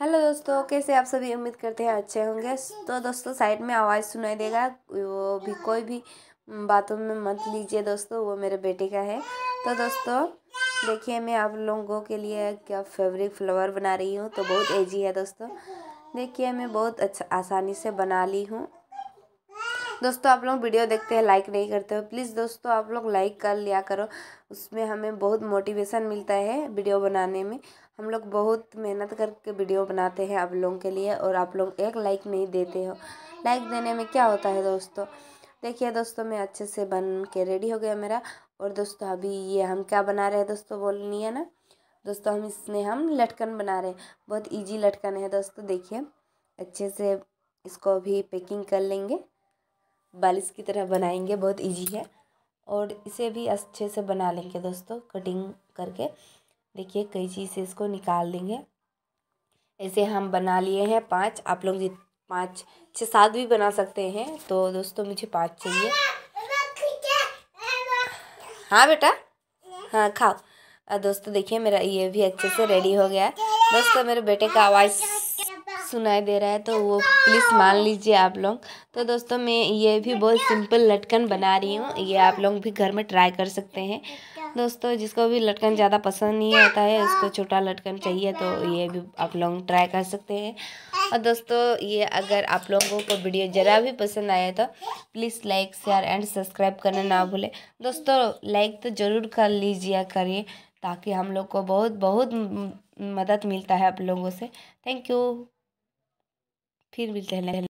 hello दोस्तों कैसे आप सभी उम्मीद करते हैं अच्छे होंगे तो दोस्तों साइड में आवाज़ सुनाई देगा वो भी कोई भी बातों में मत लीजिए दोस्तों वो मेरे बेटे का है तो दोस्तों देखिए मैं आप लोगों के लिए क्या फेवरिक फ्लावर बना रही हूँ तो बहुत ईजी है दोस्तों देखिए मैं बहुत अच्छा आसानी से बना ली हूँ दोस्तों आप लोग वीडियो देखते हैं लाइक नहीं करते हो प्लीज़ दोस्तों आप लोग लाइक कर लिया करो उसमें हमें बहुत मोटिवेशन मिलता है वीडियो बनाने में हम लोग बहुत मेहनत करके वीडियो बनाते हैं आप लोगों के लिए और आप लोग एक लाइक नहीं देते हो लाइक देने में क्या होता है दोस्तों देखिए दोस्तों मैं अच्छे से बन के रेडी हो गया मेरा और दोस्तों अभी ये हम क्या बना रहे हैं दोस्तों बोलनी है ना दोस्तों हम इसमें हम लटकन बना रहे हैं बहुत इजी लटकन है दोस्तों देखिए अच्छे से इसको भी पैकिंग कर लेंगे बालिश की तरह बनाएंगे बहुत इजी है और इसे भी अच्छे से बना लेंगे दोस्तों कटिंग करके देखिए कई चीज़ से इसको निकाल देंगे ऐसे हम बना लिए हैं पाँच आप लोग जित पाँच छः सात भी बना सकते हैं तो दोस्तों मुझे पाँच चाहिए हाँ बेटा हाँ खाओ दोस्तों देखिए मेरा ये भी अच्छे से रेडी हो गया है दोस्तों मेरे बेटे का आवाज़ सुनाई दे रहा है तो वो प्लीज़ मान लीजिए आप लोग तो दोस्तों मैं ये भी बहुत सिंपल लटकन बना रही हूँ ये आप लोग भी घर में ट्राई कर सकते हैं दोस्तों जिसको भी लटकन ज़्यादा पसंद नहीं होता है उसको छोटा लटकन चाहिए तो ये भी आप लोग ट्राई कर सकते हैं और दोस्तों ये अगर आप लोगों को वीडियो ज़रा भी पसंद आया तो please like share and subscribe करना ना भूलें दोस्तों लाइक तो ज़रूर कर लीजिए करिए ताकि हम लोग को बहुत बहुत मदद मिलता है आप लोगों से थैंक यू फिर भी हैं